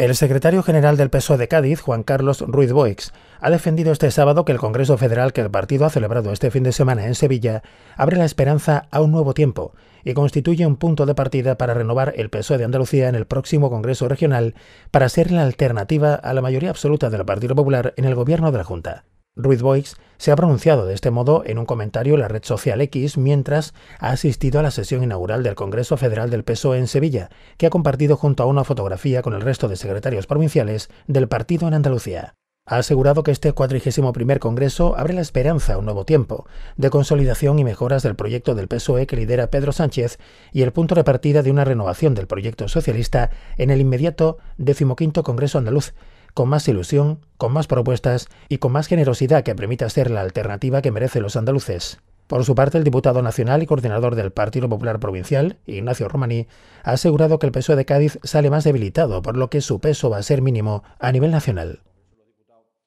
El secretario general del PSOE de Cádiz, Juan Carlos Ruiz Boix, ha defendido este sábado que el Congreso Federal que el partido ha celebrado este fin de semana en Sevilla abre la esperanza a un nuevo tiempo y constituye un punto de partida para renovar el PSOE de Andalucía en el próximo Congreso Regional para ser la alternativa a la mayoría absoluta del Partido Popular en el gobierno de la Junta. Ruiz Boix se ha pronunciado de este modo en un comentario en la red social X mientras ha asistido a la sesión inaugural del Congreso Federal del PSOE en Sevilla, que ha compartido junto a una fotografía con el resto de secretarios provinciales del partido en Andalucía. Ha asegurado que este 41 Congreso abre la esperanza a un nuevo tiempo de consolidación y mejoras del proyecto del PSOE que lidera Pedro Sánchez y el punto de partida de una renovación del proyecto socialista en el inmediato 15 Congreso Andaluz, con más ilusión, con más propuestas y con más generosidad que permita ser la alternativa que merecen los andaluces. Por su parte, el diputado nacional y coordinador del Partido Popular Provincial, Ignacio Romani, ha asegurado que el peso e de Cádiz sale más debilitado, por lo que su peso va a ser mínimo a nivel nacional.